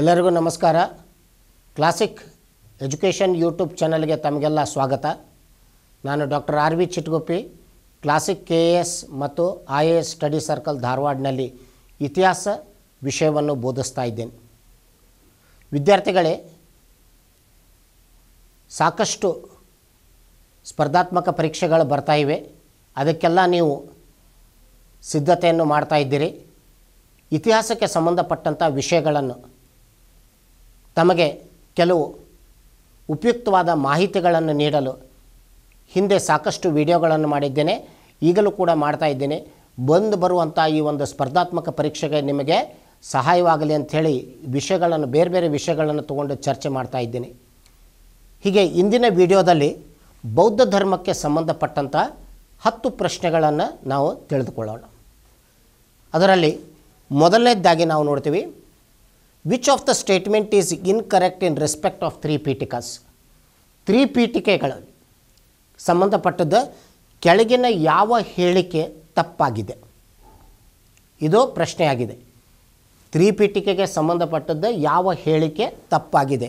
ಎಲ್ಲರಿಗೂ ನಮಸ್ಕಾರ classic education YouTube ಚಾನಲ್ಗೆ ತಮಗೆಲ್ಲ ಸ್ವಾಗತ ನಾನು doctor R V Chitguppi classic K A S ಮತ್ತು I A S study circle ಧಾರವಾಡನಲ್ಲಿ ಇತಿಹಾಸ ವಿಷಯವನ್ನು ಬೋಧಿಸ್ತಾ ಇದ್ದೇನೆ ವಿದ್ಯಾರ್ಥಿಗಳೇ ಸಾಕಷ್ಟು ಸ್ಪರ್ಧಾತ್ಮಕ ಪರೀಕ್ಷೆಗಳು ಬರ್ತಾ ಇವೆ ಅದಕ್ಕೆಲ್ಲ ನೀವು ಸಿದ್ಧತೆಯನ್ನು ಮಾಡ್ತಾ ಇದ್ದೀರಿ ಇತಿಹಾಸಕ್ಕೆ ಸಂಬಂಧಪಟ್ಟಂಥ ವಿಷಯಗಳನ್ನು ತಮಗೆ ಕೆಲವು ಉಪಯುಕ್ತವಾದ ಮಾಹಿತಿಗಳನ್ನು ನೀಡಲು ಹಿಂದೆ ಸಾಕಷ್ಟು ವಿಡಿಯೋಗಳನ್ನು ಮಾಡಿದ್ದೇನೆ ಈಗಲೂ ಕೂಡ ಮಾಡ್ತಾ ಇದ್ದೇನೆ ಬಂದು ಬರುವಂಥ ಈ ಒಂದು ಸ್ಪರ್ಧಾತ್ಮಕ ಪರೀಕ್ಷೆಗೆ ನಿಮಗೆ ಸಹಾಯವಾಗಲಿ ಅಂಥೇಳಿ ವಿಷಯಗಳನ್ನು ಬೇರೆ ಬೇರೆ ವಿಷಯಗಳನ್ನು ತಗೊಂಡು ಚರ್ಚೆ ಮಾಡ್ತಾ ಇದ್ದೀನಿ ಹೀಗೆ ಇಂದಿನ ವಿಡಿಯೋದಲ್ಲಿ ಬೌದ್ಧ ಧರ್ಮಕ್ಕೆ ಸಂಬಂಧಪಟ್ಟಂಥ ಹತ್ತು ಪ್ರಶ್ನೆಗಳನ್ನು ನಾವು ತಿಳಿದುಕೊಳ್ಳೋಣ ಅದರಲ್ಲಿ ಮೊದಲನೇದಾಗಿ ನಾವು ನೋಡ್ತೀವಿ which of the statement is incorrect in respect of three Pitakas three ಪೀಠಿಕೆಗಳು ಸಂಬಂಧಪಟ್ಟದ್ದು ಕೆಳಗಿನ ಯಾವ ಹೇಳಿಕೆ ತಪ್ಪಾಗಿದೆ ಇದು ಪ್ರಶ್ನೆಯಾಗಿದೆ ತ್ರಿ ಪೀಠಿಕೆಗೆ ಸಂಬಂಧಪಟ್ಟದ್ದು ಯಾವ ಹೇಳಿಕೆ ತಪ್ಪಾಗಿದೆ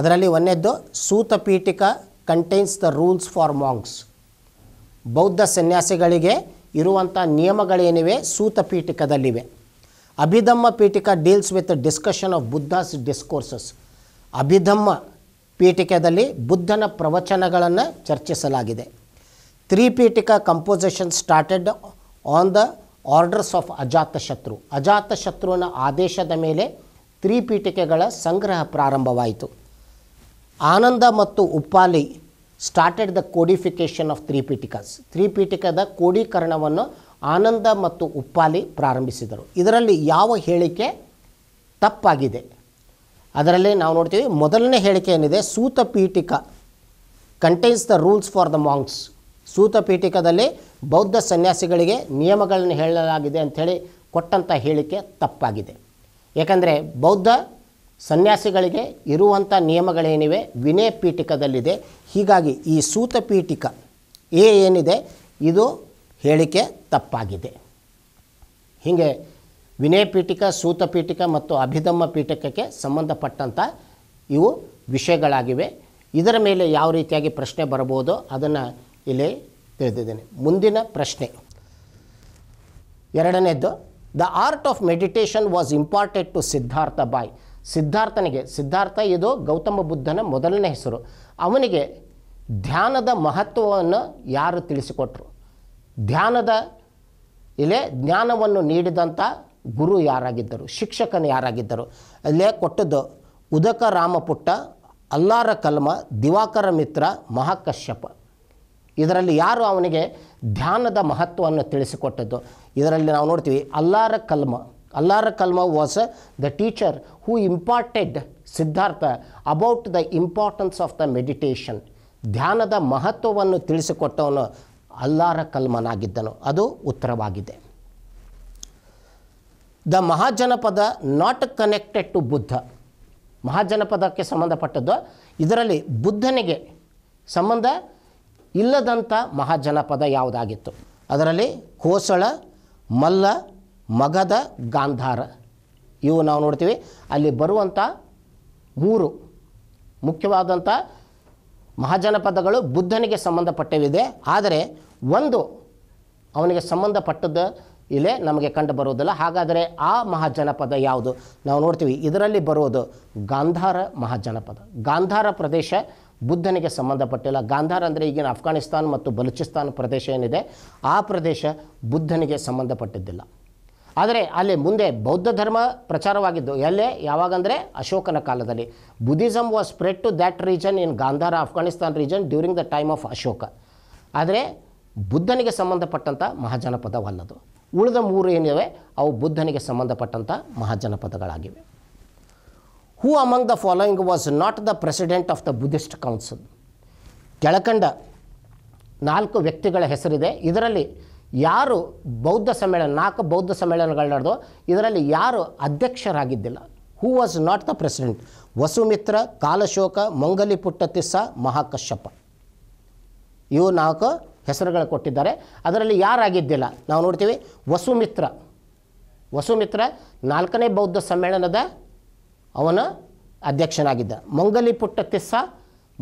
ಅದರಲ್ಲಿ ಒಂದೇದ್ದು Sutta Pitaka contains the rules for monks ಬೌದ್ಧ ಸನ್ಯಾಸಿಗಳಿಗೆ ಇರುವಂಥ ನಿಯಮಗಳೇನಿವೆ ಸೂತ ಪೀಠಿಕದಲ್ಲಿವೆ Abhidhamma Pitaka deals with discussion of Buddha's discourses Abhidhamma Abhidhamma ಬುದ್ಧನ ಪ್ರವಚನಗಳನ್ನು ಚರ್ಚಿಸಲಾಗಿದೆ Tripitaka composition started on the orders of Ajatashatru ಅಜಾತಶತ್ರುವಿನ ಆದೇಶದ ಮೇಲೆ ತ್ರಿಪೀಠಿಕೆಗಳ ಸಂಗ್ರಹ ಪ್ರಾರಂಭವಾಯಿತು ಆನಂದ ಮತ್ತು Upali started the codification of Tripitakas ತ್ರಿಪೀಠಿಕದ ಕೋಡೀಕರಣವನ್ನು ಆನಂದ ಮತ್ತು ಉಪ್ಪಾಲಿ ಪ್ರಾರಂಭಿಸಿದರು ಇದರಲ್ಲಿ ಯಾವ ಹೇಳಿಕೆ ತಪ್ಪಾಗಿದೆ ಅದರಲ್ಲಿ ನಾವು ನೋಡ್ತೀವಿ ಮೊದಲನೇ ಹೇಳಿಕೆ ಏನಿದೆ Sutta Pitaka contains the rules for the monks Sutta ಪೀಠಿಕದಲ್ಲಿ ಬೌದ್ಧ ಸನ್ಯಾಸಿಗಳಿಗೆ ನಿಯಮಗಳನ್ನು ಹೇಳಲಾಗಿದೆ ಅಂಥೇಳಿ ಕೊಟ್ಟಂಥ ಹೇಳಿಕೆ ತಪ್ಪಾಗಿದೆ ಏಕೆಂದರೆ ಬೌದ್ಧ ಸನ್ಯಾಸಿಗಳಿಗೆ ಇರುವಂಥ ನಿಯಮಗಳೇನಿವೆ ವಿನಯ ಪೀಠಿಕದಲ್ಲಿದೆ ಹೀಗಾಗಿ ಈ ಸೂತ ಪೀಠಿಕ ಏ ಏನಿದೆ ಇದು ಹೇಳಿಕೆ ತಪ್ಪಾಗಿದೆ ಹೀಗೆ ವಿನಯ ಪೀಠಿಕ ಸೂತ ಪೀಠಿಕ ಮತ್ತು ಅಭಿಧಮ್ಮ ಪೀಠಕಕ್ಕೆ ಸಂಬಂಧಪಟ್ಟಂಥ ಇವು ವಿಷಯಗಳಾಗಿವೆ ಇದರ ಮೇಲೆ ಯಾವ ರೀತಿಯಾಗಿ ಪ್ರಶ್ನೆ ಬರಬಹುದು ಅದನ್ನು ಇಲ್ಲಿ ತಿಳಿದಿದ್ದೇನೆ ಮುಂದಿನ ಪ್ರಶ್ನೆ ಎರಡನೇದ್ದು the art of meditation was imparted to Siddhartha by ಸಿದ್ಧಾರ್ಥನಿಗೆ ಸಿದ್ಧಾರ್ಥ ಇದು ಗೌತಮ ಬುದ್ಧನ ಮೊದಲನೇ ಹೆಸರು ಅವನಿಗೆ ಧ್ಯಾನದ ಮಹತ್ವವನ್ನು ಯಾರು ತಿಳಿಸಿಕೊಟ್ರು ಧ್ಯಾನದ ಇಲ್ಲೇ ಜ್ಞಾನವನ್ನು ನೀಡಿದಂಥ ಗುರು ಯಾರಾಗಿದ್ದರು ಶಿಕ್ಷಕನು ಯಾರಾಗಿದ್ದರು ಅಲ್ಲೇ ಕೊಟ್ಟದ್ದು ಉದಕ ರಾಮಪುಟ್ಟ ಅಲ್ಲಾರ ಕಲ್ಮ ದಿವಾಕರ ಮಿತ್ರ ಮಹಾಕಶ್ಯಪ ಇದರಲ್ಲಿ ಯಾರು ಅವನಿಗೆ ಧ್ಯಾನದ ಮಹತ್ವವನ್ನು ತಿಳಿಸಿಕೊಟ್ಟದ್ದು ಇದರಲ್ಲಿ ನಾವು ನೋಡ್ತೀವಿ Alara Kalama Alara Kalama was the teacher who imparted Siddhartha about the importance of the meditation ಧ್ಯಾನದ ಮಹತ್ವವನ್ನು ತಿಳಿಸಿಕೊಟ್ಟವನು ಅಲ್ಲಾರ ಕಲ್ಮನಾಗಿದ್ದನು ಅದು ಉತ್ತರವಾಗಿದೆ the Mahajanapada not connected to Buddha ಮಹಾಜನಪದಕ್ಕೆ ಸಂಬಂಧಪಟ್ಟದ್ದು ಇದರಲ್ಲಿ ಬುದ್ಧನಿಗೆ ಸಂಬಂಧ ಇಲ್ಲದಂಥ ಮಹಾಜನಪದ ಯಾವುದಾಗಿತ್ತು ಅದರಲ್ಲಿ ಕೋಸಳ ಮಲ್ಲ ಮಗದ ಗಾಂಧಾರ ಇವು ನಾವು ನೋಡ್ತೀವಿ ಅಲ್ಲಿ ಬರುವಂಥ ಮೂರು ಮುಖ್ಯವಾದಂಥ ಮಹಾಜನಪದಗಳು ಬುದ್ಧನಿಗೆ ಸಂಬಂಧಪಟ್ಟವಿದೆ ಆದರೆ ಒಂದು ಅವನಿಗೆ ಸಂಬಂಧಪಟ್ಟದ ಇಲ್ಲೇ ನಮಗೆ ಕಂಡು ಬರುವುದಿಲ್ಲ ಹಾಗಾದರೆ ಆ ಮಹಾಜನಪದ ಯಾವುದು ನಾವು ನೋಡ್ತೀವಿ ಇದರಲ್ಲಿ ಬರುವುದು ಗಾಂಧಾರ ಮಹಾಜನಪದ ಗಾಂಧಾರ ಪ್ರದೇಶ ಬುದ್ಧನಿಗೆ ಸಂಬಂಧಪಟ್ಟಿಲ್ಲ ಗಾಂಧಾರ ಅಂದರೆ ಈಗಿನ ಅಫ್ಘಾನಿಸ್ತಾನ್ ಮತ್ತು ಬಲೂಚಿಸ್ತಾನ್ ಪ್ರದೇಶ ಏನಿದೆ ಆ ಪ್ರದೇಶ ಬುದ್ಧನಿಗೆ ಸಂಬಂಧಪಟ್ಟಿದ್ದಿಲ್ಲ ಆದರೆ ಅಲ್ಲಿ ಮುಂದೆ ಬೌದ್ಧ ಧರ್ಮ ಪ್ರಚಾರವಾಗಿದ್ದು ಎಲ್ಲೇ ಯಾವಾಗಂದರೆ ಅಶೋಕನ ಕಾಲದಲ್ಲಿ Buddhism was spread to that region in Gandhara Afghanistan region during the time of Ashoka ಆದರೆ ಬುದ್ಧನಿಗೆ ಸಂಬಂಧಪಟ್ಟಂಥ ಮಹಾಜನಪದವಲ್ಲದು ಉಳಿದ ಮೂರು ಏನಿವೆ ಅವು ಬುದ್ಧನಿಗೆ ಸಂಬಂಧಪಟ್ಟಂಥ ಮಹಾಜನಪದಗಳಾಗಿವೆ who among the following was not the president of the Buddhist council ಕೆಳಕಂಡ ನಾಲ್ಕು ವ್ಯಕ್ತಿಗಳ ಹೆಸರಿದೆ ಇದರಲ್ಲಿ ಯಾರು ಬೌದ್ಧ ಸಮ್ಮೇಳನ ನಾಲ್ಕು ಬೌದ್ಧ ಸಮ್ಮೇಳನಗಳು ನಡೆದು ಇದರಲ್ಲಿ ಯಾರು ಅಧ್ಯಕ್ಷರಾಗಿದ್ದಿಲ್ಲ who was not the president Vasumitra Kalashoka Moggaliputta Mahakashyapa ಇವು ನಾಲ್ಕು ಹೆಸರುಗಳು ಕೊಟ್ಟಿದ್ದಾರೆ ಅದರಲ್ಲಿ ಯಾರಾಗಿದ್ದಿಲ್ಲ ನಾವು ನೋಡ್ತೀವಿ ವಸುಮಿತ್ರ ವಸುಮಿತ್ರ ನಾಲ್ಕನೇ ಬೌದ್ಧ ಸಮ್ಮೇಳನದ ಅವನ ಅಧ್ಯಕ್ಷನಾಗಿದ್ದ ಮಂಗಲಿ ಪುಟ್ಟ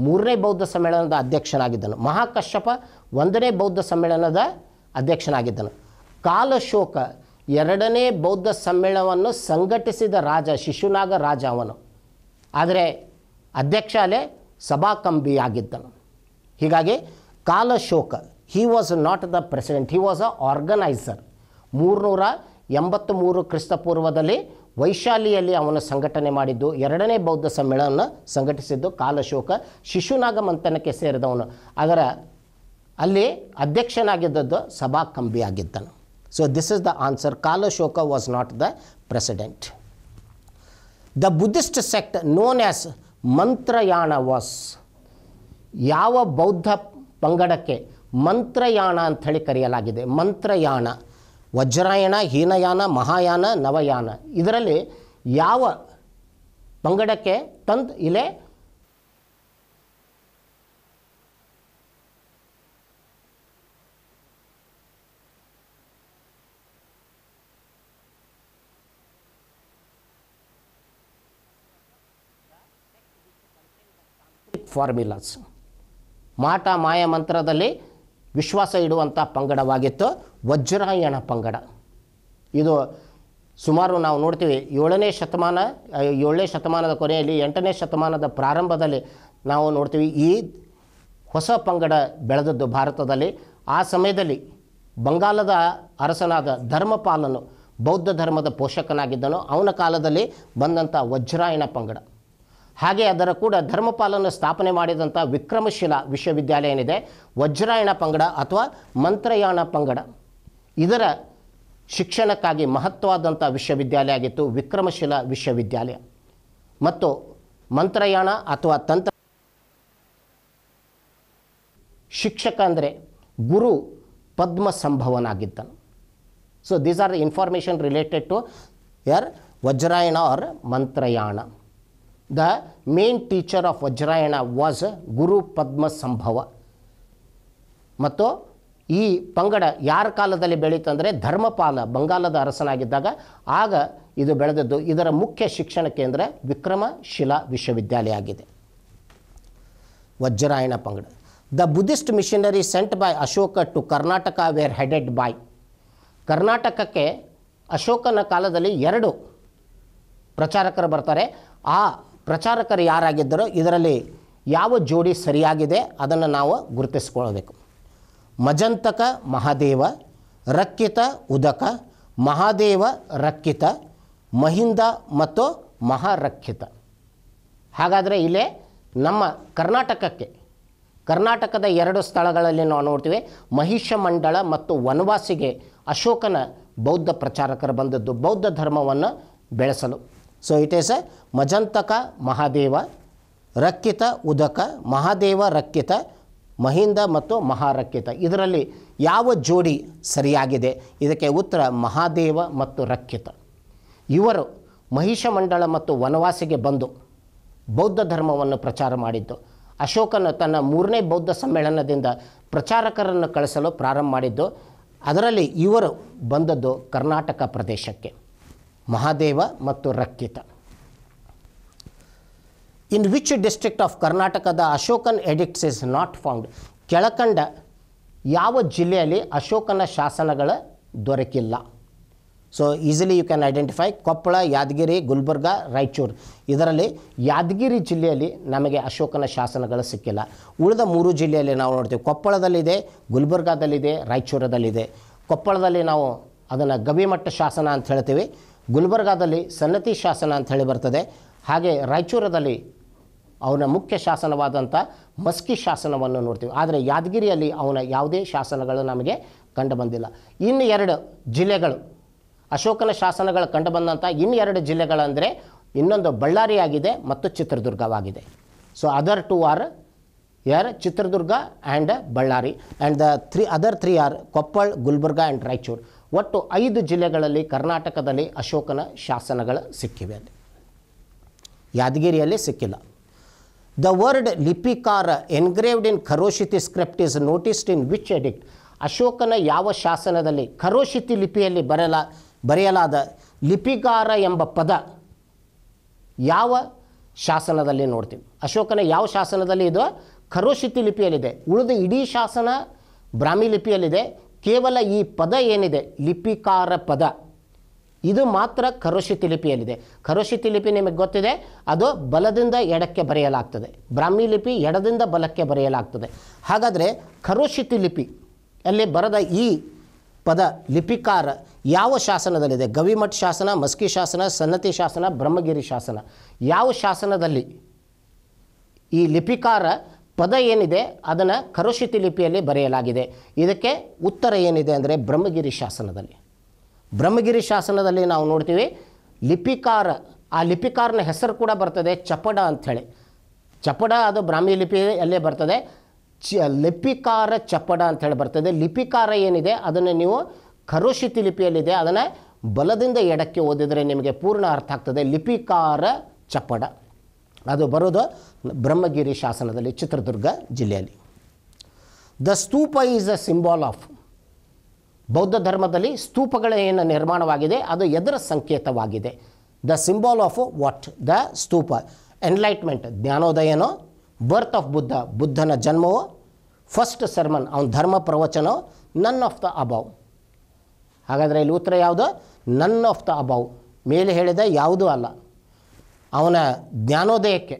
ಮೂರನೇ ಬೌದ್ಧ ಸಮ್ಮೇಳನದ ಅಧ್ಯಕ್ಷನಾಗಿದ್ದನು ಮಹಾಕಶ್ಯಪ ಒಂದನೇ ಬೌದ್ಧ ಸಮ್ಮೇಳನದ ಅಧ್ಯಕ್ಷನಾಗಿದ್ದನು ಕಾಲಶೋಕ ಎರಡನೇ ಬೌದ್ಧ ಸಮ್ಮೇಳನವನ್ನು ಸಂಘಟಿಸಿದ ರಾಜ ಶಿಶುನಾಗ ರಾಜ ಅವನು ಆದರೆ ಅಧ್ಯಕ್ಷ ಅಲೆ ಸಭಾಕಂಬಿಯಾಗಿದ್ದನು ಹೀಗಾಗಿ Kalashoka he was not the president he was a organiser ಮೂರುನೂರ ಎಂಬತ್ತ್ಮೂರು ಕ್ರಿಸ್ತಪೂರ್ವದಲ್ಲಿ ವೈಶಾಲಿಯಲ್ಲಿ ಅವನು ಸಂಘಟನೆ ಮಾಡಿದ್ದು ಎರಡನೇ ಬೌದ್ಧ ಸಮ್ಮೇಳನವನ್ನು ಸಂಘಟಿಸಿದ್ದು ಕಾಲಶೋಕ ಶಿಶುನಾಗ ಮಂಥನಕ್ಕೆ ಸೇರಿದವನು ಅದರ ಅಲ್ಲಿ ಅಧ್ಯಕ್ಷನಾಗಿದ್ದದ್ದು ಸಭಾ ಕಂಬಿ ಆಗಿದ್ದನು so this is the answer Kalashoka was not the president the Buddhist sect known as Mantrayana was ಯಾವ ಬೌದ್ಧ ಪಂಗಡಕ್ಕೆ ಮಂತ್ರಯಾಣ ಅಂಥೇಳಿ ಕರೆಯಲಾಗಿದೆ ಮಂತ್ರಯಾನ ವಜ್ರಾಯಣ ಹೀನಯಾನ ಮಹಾಯಾನ ನವಯಾನ ಇದರಲ್ಲಿ ಯಾವ ಪಂಗಡಕ್ಕೆ ತಂದು ಇಲೆ ಫಾರ್ಮ್ಯುಲಾಸ್ ಮಾಟ ಮಾಯ ಮಂತ್ರದಲ್ಲಿ ವಿಶ್ವಾಸ ಇಡುವಂಥ ಪಂಗಡವಾಗಿತ್ತು ವಜ್ರಾಯಣ ಪಂಗಡ ಇದು ಸುಮಾರು ನಾವು ನೋಡ್ತೀವಿ ಏಳನೇ ಶತಮಾನ ಏಳನೇ ಶತಮಾನದ ಕೊನೆಯಲ್ಲಿ ಎಂಟನೇ ಶತಮಾನದ ಪ್ರಾರಂಭದಲ್ಲಿ ನಾವು ನೋಡ್ತೀವಿ ಈ ಹೊಸ ಪಂಗಡ ಬೆಳೆದದ್ದು ಭಾರತದಲ್ಲಿ ಆ ಸಮಯದಲ್ಲಿ ಬಂಗಾಲದ ಅರಸನಾದ ಧರ್ಮಪಾಲನು ಬೌದ್ಧ ಧರ್ಮದ ಪೋಷಕನಾಗಿದ್ದನು ಅವನ ಕಾಲದಲ್ಲಿ ಬಂದಂಥ ವಜ್ರಾಯಣ ಪಂಗಡ ಹಾಗೆ ಅದರ ಕೂಡ ಧರ್ಮಪಾಲನ್ನು ಸ್ಥಾಪನೆ ಮಾಡಿದಂಥ ವಿಕ್ರಮಶಿಲಾ ವಿಶ್ವವಿದ್ಯಾಲಯ ಏನಿದೆ ವಜ್ರಾಯಣ ಪಂಗಡ ಅಥವಾ ಮಂತ್ರಯಾಣ ಪಂಗಡ ಇದರ ಶಿಕ್ಷಣಕ್ಕಾಗಿ ಮಹತ್ವವಾದಂಥ ವಿಶ್ವವಿದ್ಯಾಲಯ ಆಗಿತ್ತು ವಿಕ್ರಮಶಿಲಾ ವಿಶ್ವವಿದ್ಯಾಲಯ ಮತ್ತು ಮಂತ್ರಯಾಣ ಅಥವಾ ತಂತ್ರ ಶಿಕ್ಷಕ ಅಂದರೆ ಗುರು ಪದ್ಮ ಸಂಭವನಾಗಿದ್ದನು so these are the information related to your Vajrayana or Mantrayana the main teacher of Vajrayana was Guru Padmasambhava ಮತ್ತು ಈ ಪಂಗಡ ಯಾರ ಕಾಲದಲ್ಲಿ ಬೆಳೀತಂದರೆ ಧರ್ಮಪಾಲ ಬಂಗಾಲದ ಅರಸನಾಗಿದ್ದಾಗ ಆಗ ಇದು ಬೆಳೆದದ್ದು ಇದರ ಮುಖ್ಯ ಶಿಕ್ಷಣ ಕೇಂದ್ರ ವಿಕ್ರಮ ಶಿಲಾ ವಿಶ್ವವಿದ್ಯಾಲಯ ಆಗಿದೆ ವಜ್ರಾಯಣ ಪಂಗಡ the Buddhist missionary sent by Ashoka to Karnataka were headed by ಕರ್ನಾಟಕಕ್ಕೆ ಅಶೋಕನ ಕಾಲದಲ್ಲಿ ಎರಡು ಪ್ರಚಾರಕರು ಬರ್ತಾರೆ ಆ ಪ್ರಚಾರಕರು ಯಾರಾಗಿದ್ದರೋ ಇದರಲ್ಲಿ ಯಾವ ಜೋಡಿ ಸರಿಯಾಗಿದೆ ಅದನ್ನು ನಾವು ಗುರುತಿಸ್ಕೊಳ್ಬೇಕು ಮಜಂತಕ ಮಹಾದೇವ ರಕ್ಕಿತ ಉದಕ ಮಹಾದೇವ ರಕ್ಕಿತ ಮಹಿಂದ ಮತ್ತು ಮಹಾರಕ್ಷಿತ ಹಾಗಾದರೆ ಇಲ್ಲೇ ನಮ್ಮ ಕರ್ನಾಟಕಕ್ಕೆ ಕರ್ನಾಟಕದ ಎರಡು ಸ್ಥಳಗಳಲ್ಲಿ ನಾವು ನೋಡ್ತೀವಿ ಮಹಿಷ ಮಂಡಳ ಮತ್ತು ವನವಾಸಿಗೆ ಅಶೋಕನ ಬೌದ್ಧ ಪ್ರಚಾರಕರು ಬಂದದ್ದು ಬೌದ್ಧ ಧರ್ಮವನ್ನು ಬೆಳೆಸಲು so it is a Majjhantika Mahadeva Rakkhita ಉದಕ ಮಹಾದೇವ ರಕ್ಕಿತ ಮಹಿಂದ ಮತ್ತು ಮಹಾರಕ್ಕಿತ ಇದರಲ್ಲಿ ಯಾವ ಜೋಡಿ ಸರಿಯಾಗಿದೆ ಇದಕ್ಕೆ ಉತ್ತರ ಮಹಾದೇವ ಮತ್ತು ರಕ್ಕಿತ ಇವರು ಮಹಿಷ ಮಂಡಳ ಮತ್ತು ವನವಾಸಿಗೆ ಬಂದು ಬೌದ್ಧ ಧರ್ಮವನ್ನು ಪ್ರಚಾರ ಮಾಡಿದ್ದು ಅಶೋಕನು ತನ್ನ ಮೂರನೇ ಬೌದ್ಧ ಸಮ್ಮೇಳನದಿಂದ ಪ್ರಚಾರಕರನ್ನು ಕಳಿಸಲು ಪ್ರಾರಂಭ ಮಾಡಿದ್ದು ಅದರಲ್ಲಿ ಇವರು ಬಂದದ್ದು ಕರ್ನಾಟಕ ಪ್ರದೇಶಕ್ಕೆ ಮಹಾದೇವ ಮತ್ತು Rakkhita in which district of ಕರ್ನಾಟಕದ Ashokan edicts is not found ಕೆಳಕಂಡ ಯಾವ ಜಿಲ್ಲೆಯಲ್ಲಿ ಅಶೋಕನ ಶಾಸನಗಳ ದೊರಕಿಲ್ಲ so easily you can identify Koppal Yadgir Gulbarga Raichur ಇದರಲ್ಲಿ ಯಾದಗಿರಿ ಜಿಲ್ಲೆಯಲ್ಲಿ ನಮಗೆ ಅಶೋಕನ ಶಾಸನಗಳು ಸಿಕ್ಕಿಲ್ಲ ಉಳಿದ ಮೂರು ಜಿಲ್ಲೆಯಲ್ಲಿ ನಾವು ನೋಡ್ತೀವಿ ಕೊಪ್ಪಳದಲ್ಲಿದೆ ಗುಲ್ಬರ್ಗಾದಲ್ಲಿದೆ ರಾಯಚೂರದಲ್ಲಿದೆ ಕೊಪ್ಪಳದಲ್ಲಿ ನಾವು ಅದನ್ನು ಗವಿಮಟ್ಟ ಶಾಸನ ಅಂತ ಹೇಳ್ತೀವಿ ಗುಲ್ಬರ್ಗಾದಲ್ಲಿ ಸನ್ನತಿ ಶಾಸನ ಅಂತ ಹೇಳಿ ಬರ್ತದೆ ಹಾಗೆ ರಾಯಚೂರದಲ್ಲಿ ಅವನ ಮುಖ್ಯ ಶಾಸನವಾದಂಥ ಮಸ್ಕಿ ಶಾಸನವನ್ನು ನೋಡ್ತೀವಿ ಆದರೆ ಯಾದಗಿರಿಯಲ್ಲಿ ಅವನ ಯಾವುದೇ ಶಾಸನಗಳು ನಮಗೆ ಕಂಡು ಬಂದಿಲ್ಲ ಇನ್ನು ಎರಡು ಜಿಲ್ಲೆಗಳು ಅಶೋಕನ ಶಾಸನಗಳು ಕಂಡು ಬಂದಂಥ ಎರಡು ಜಿಲ್ಲೆಗಳಂದರೆ ಇನ್ನೊಂದು ಬಳ್ಳಾರಿಯಾಗಿದೆ ಮತ್ತು ಚಿತ್ರದುರ್ಗವಾಗಿದೆ ಸೊ ಅದರ್ ಟು ಆರ್ ಯಾರ್ Chitradurga and Ballari and the three other three are Koppal Gulbarga and Raichur ಒಟ್ಟು ಐದು ಜಿಲ್ಲೆಗಳಲ್ಲಿ ಕರ್ನಾಟಕದಲ್ಲಿ ಅಶೋಕನ ಶಾಸನಗಳು ಸಿಕ್ಕಿವೆ ಅಲ್ಲಿ ಯಾದಗಿರಿಯಲ್ಲಿ ಸಿಕ್ಕಿಲ್ಲ the word lipikara engraved in Kharoshthi script is noticed in which edict ಅಶೋಕನ ಯಾವ ಶಾಸನದಲ್ಲಿ ಖರೋಷಿತಿ ಲಿಪಿಯಲ್ಲಿ ಬರೆಯಲ ಬರೆಯಲಾದ ಲಿಪಿಕಾರ ಎಂಬ ಪದ ಯಾವ ಶಾಸನದಲ್ಲಿ ನೋಡ್ತೀವಿ ಅಶೋಕನ ಯಾವ ಶಾಸನದಲ್ಲಿ ಇದು ಖರೋಷಿತಿ ಲಿಪಿಯಲ್ಲಿದೆ ಉಳಿದ ಇಡೀ ಶಾಸನ ಬ್ರಾಹ್ಮಿ ಲಿಪಿಯಲ್ಲಿದೆ ಕೇವಲ ಈ ಪದ ಏನಿದೆ ಲಿಪಿಕಾರ ಪದ ಇದು ಮಾತ್ರ ಖರೋಷಿತಿ ಲಿಪಿಯಲ್ಲಿದೆ ಖರೋಷಿತಿ ಲಿಪಿ ನಿಮಗೆ ಗೊತ್ತಿದೆ ಅದು ಬಲದಿಂದ ಎಡಕ್ಕೆ ಬರೆಯಲಾಗ್ತದೆ ಬ್ರಾಹ್ಮಿ ಲಿಪಿ ಎಡದಿಂದ ಬಲಕ್ಕೆ ಬರೆಯಲಾಗ್ತದೆ ಹಾಗಾದರೆ ಖರೋಷಿತಿ ಲಿಪಿ ಅಲ್ಲಿ ಬರೆದ ಈ ಪದ ಲಿಪಿಕಾರ ಯಾವ ಶಾಸನದಲ್ಲಿದೆ ಗವಿಮಠ್ ಶಾಸನ ಮಸ್ಕಿ ಶಾಸನ ಸನ್ನತಿ ಶಾಸನ ಬ್ರಹ್ಮಗಿರಿ ಶಾಸನ ಯಾವ ಶಾಸನದಲ್ಲಿ ಈ ಲಿಪಿಕಾರ ಪದ ಏನಿದೆ ಅದನ್ನು ಕರುಷಿತಿ ಲಿಪಿಯಲ್ಲಿ ಬರೆಯಲಾಗಿದೆ ಇದಕ್ಕೆ ಉತ್ತರ ಏನಿದೆ ಅಂದರೆ ಬ್ರಹ್ಮಗಿರಿ ಶಾಸನದಲ್ಲಿ ಬ್ರಹ್ಮಗಿರಿ ಶಾಸನದಲ್ಲಿ ನಾವು ನೋಡ್ತೀವಿ ಲಿಪಿಕಾರ ಆ ಲಿಪಿಕಾರನ ಹೆಸರು ಕೂಡ ಬರ್ತದೆ ಚಪಡ ಅಂಥೇಳಿ ಚಪಡ ಅದು ಬ್ರಾಹ್ಮಿ ಲಿಪಿಯಲ್ಲೇ ಬರ್ತದೆ ಚ ಲಿಪಿಕಾರ ಚಪಡ ಅಂಥೇಳಿ ಬರ್ತದೆ ಲಿಪಿಕಾರ ಏನಿದೆ ಅದನ್ನು ನೀವು ಕರುಷಿತಿ ಲಿಪಿಯಲ್ಲಿದೆ ಅದನ್ನು ಬಲದಿಂದ ಎಡಕ್ಕೆ ಓದಿದರೆ ನಿಮಗೆ ಪೂರ್ಣ ಅರ್ಥ ಆಗ್ತದೆ ಲಿಪಿಕಾರ ಚಪ್ಪಡ ಅದು ಬರೋದು ಬ್ರಹ್ಮಗಿರಿ ಶಾಸನದಲ್ಲಿ ಚಿತ್ರದುರ್ಗ ಜಿಲ್ಲೆಯಲ್ಲಿ the stupa is a symbol of ಬೌದ್ಧ ಧರ್ಮದಲ್ಲಿ ಸ್ತೂಪಗಳ ಏನು ನಿರ್ಮಾಣವಾಗಿದೆ ಅದು ಎದರ ಸಂಕೇತವಾಗಿದೆ the symbol of what the stupa enlightenment ಜ್ಞಾನೋದಯನೋ ಬರ್ತ್ ಆಫ್ ಬುದ್ಧ ಬುದ್ಧನ ಜನ್ಮವೋ ಫಸ್ಟ್ ಸರ್ಮನ್ ಅವನ ಧರ್ಮ ಪ್ರವಚನೋ ನನ್ ಆಫ್ ದ ಅಬೌವ್ ಹಾಗಾದರೆ ಇಲ್ಲಿ ಉತ್ತರ ಯಾವುದು ನನ್ ಆಫ್ ದ ಅಬೌವ್ ಮೇಲೆ ಹೇಳಿದ ಯಾವುದೂ ಅಲ್ಲ ಅವನ ಜ್ಞಾನೋದಯಕ್ಕೆ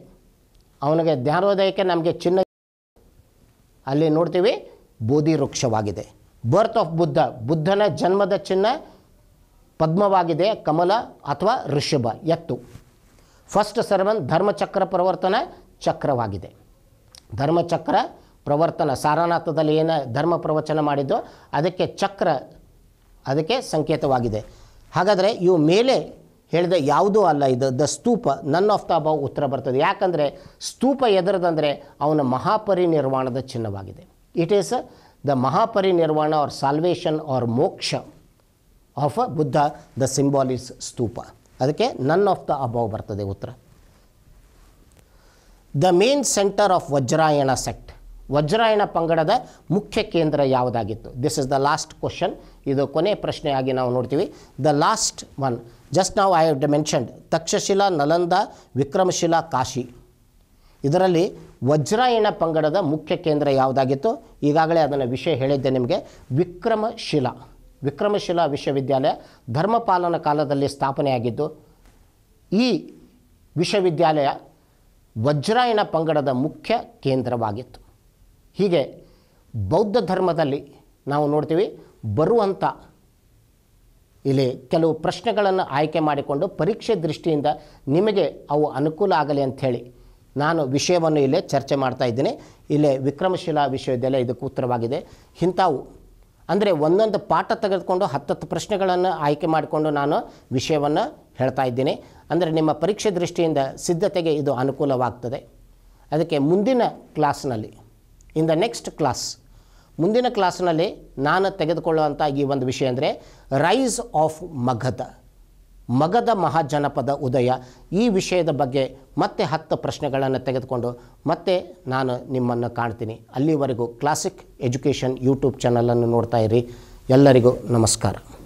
ಅವನಿಗೆ ಜ್ಞಾನೋದಯಕ್ಕೆ ನಮಗೆ ಚಿನ್ನ ಅಲ್ಲಿ ನೋಡ್ತೀವಿ ಬೋಧಿ ವೃಕ್ಷವಾಗಿದೆ ಬರ್ತ್ ಆಫ್ ಬುದ್ಧ ಬುದ್ಧನ ಜನ್ಮದ ಚಿನ್ನ ಪದ್ಮವಾಗಿದೆ ಕಮಲ ಅಥವಾ ಋಷಭ ಎತ್ತು ಫಸ್ಟ್ ಸರ್ವನ್ ಧರ್ಮಚಕ್ರ ಪ್ರವರ್ತನ ಚಕ್ರವಾಗಿದೆ ಧರ್ಮಚಕ್ರ ಪ್ರವರ್ತನ ಸಾರನಾಥದಲ್ಲಿ ಏನು ಧರ್ಮ ಪ್ರವಚನ ಮಾಡಿದ್ದೋ ಅದಕ್ಕೆ ಚಕ್ರ ಅದಕ್ಕೆ ಸಂಕೇತವಾಗಿದೆ ಹಾಗಾದರೆ ಇವು ಮೇಲೆ ಹೇಳಿದೆ ಯಾವುದೂ ಅಲ್ಲ ಇದು ದ ಸ್ತೂಪ ನನ್ ಆಫ್ ದ ಅಬಾವ್ ಉತ್ತರ ಬರ್ತದೆ ಯಾಕಂದರೆ ಸ್ತೂಪ ಎದರದಂದರೆ ಅವನ ಮಹಾಪರಿನಿರ್ವಾಣದ ಚಿಹ್ನವಾಗಿದೆ it is the mahaparinirvana or salvation or moksha of a Buddha the symbol is stupa ಅದಕ್ಕೆ ನನ್ ಆಫ್ ದ ಅಭಾವ್ ಬರ್ತದೆ ಉತ್ತರ the main centre of Vajrayana sect Vajrayana ಪಂಗಡದ ಮುಖ್ಯ ಕೇಂದ್ರ ಯಾವುದಾಗಿತ್ತು this is the last question ಇದು ಕೊನೆ ಪ್ರಶ್ನೆಯಾಗಿ ನಾವು ನೋಡ್ತೀವಿ ದ ಲಾಸ್ಟ್ ಒನ್ ಜಸ್ಟ್ ನಾವು I have mentioned Takshashila Nalanda Vikramashila Kashi ಇದರಲ್ಲಿ ವಜ್ರಾಯಣ ಪಂಗಡದ ಮುಖ್ಯ ಕೇಂದ್ರ ಯಾವುದಾಗಿತ್ತು ಈಗಾಗಲೇ ಅದನ್ನು ವಿಷಯ ಹೇಳಿದ್ದೆ ನಿಮಗೆ ವಿಕ್ರಮಶಿಲಾ ವಿಕ್ರಮಶಿಲಾ ವಿಶ್ವವಿದ್ಯಾಲಯ ಧರ್ಮಪಾಲನ ಕಾಲದಲ್ಲಿ ಸ್ಥಾಪನೆಯಾಗಿದ್ದು ಈ ವಿಶ್ವವಿದ್ಯಾಲಯ ವಜ್ರಾಯಣ ಪಂಗಡದ ಮುಖ್ಯ ಕೇಂದ್ರವಾಗಿತ್ತು ಹೀಗೆ ಬೌದ್ಧ ಧರ್ಮದಲ್ಲಿ ನಾವು ನೋಡ್ತೀವಿ ಬರುವಂಥ ಇಲ್ಲಿ ಕೆಲವು ಪ್ರಶ್ನೆಗಳನ್ನು ಆಯ್ಕೆ ಮಾಡಿಕೊಂಡು ಪರೀಕ್ಷೆ ದೃಷ್ಟಿಯಿಂದ ನಿಮಗೆ ಅವು ಅನುಕೂಲ ಆಗಲಿ ಅಂಥೇಳಿ ನಾನು ವಿಷಯವನ್ನು ಇಲ್ಲೇ ಚರ್ಚೆ ಮಾಡ್ತಾ ಇದ್ದೀನಿ ಇಲ್ಲೇ ವಿಕ್ರಮಶಿಲಾ ವಿಶ್ವವಿದ್ಯಾಲಯ ಇದಕ್ಕೆ ಉತ್ತರವಾಗಿದೆ ಇಂಥವು ಅಂದರೆ ಒಂದೊಂದು ಪಾಠ ತೆಗೆದುಕೊಂಡು ಹತ್ತತ್ತು ಪ್ರಶ್ನೆಗಳನ್ನು ಆಯ್ಕೆ ಮಾಡಿಕೊಂಡು ನಾನು ವಿಷಯವನ್ನು ಹೇಳ್ತಾ ಇದ್ದೀನಿ ಅಂದರೆ ನಿಮ್ಮ ಪರೀಕ್ಷೆ ದೃಷ್ಟಿಯಿಂದ ಸಿದ್ಧತೆಗೆ ಇದು ಅನುಕೂಲವಾಗ್ತದೆ ಅದಕ್ಕೆ ಮುಂದಿನ ಕ್ಲಾಸ್ನಲ್ಲಿ ಇನ್ ದ ನೆಕ್ಸ್ಟ್ ಕ್ಲಾಸ್ ಮುಂದಿನ ಕ್ಲಾಸ್ನಲ್ಲಿ ನಾನು ತೆಗೆದುಕೊಳ್ಳುವಂಥ ಈ ಒಂದು ವಿಷಯ ಅಂದರೆ ರೈಸ್ ಆಫ್ ಮಗಧ ಮಗಧ ಮಹಾಜನಪದ ಉದಯ ಈ ವಿಷಯದ ಬಗ್ಗೆ ಮತ್ತೆ ಹತ್ತು ಪ್ರಶ್ನೆಗಳನ್ನು ತೆಗೆದುಕೊಂಡು ಮತ್ತೆ ನಾನು ನಿಮ್ಮನ್ನು ಕಾಣ್ತೀನಿ ಅಲ್ಲಿವರೆಗೂ ಕ್ಲಾಸಿಕ್ ಎಜುಕೇಷನ್ ಯೂಟ್ಯೂಬ್ ಚಾನಲನ್ನು ನೋಡ್ತಾ ಇರಿ ಎಲ್ಲರಿಗೂ ನಮಸ್ಕಾರ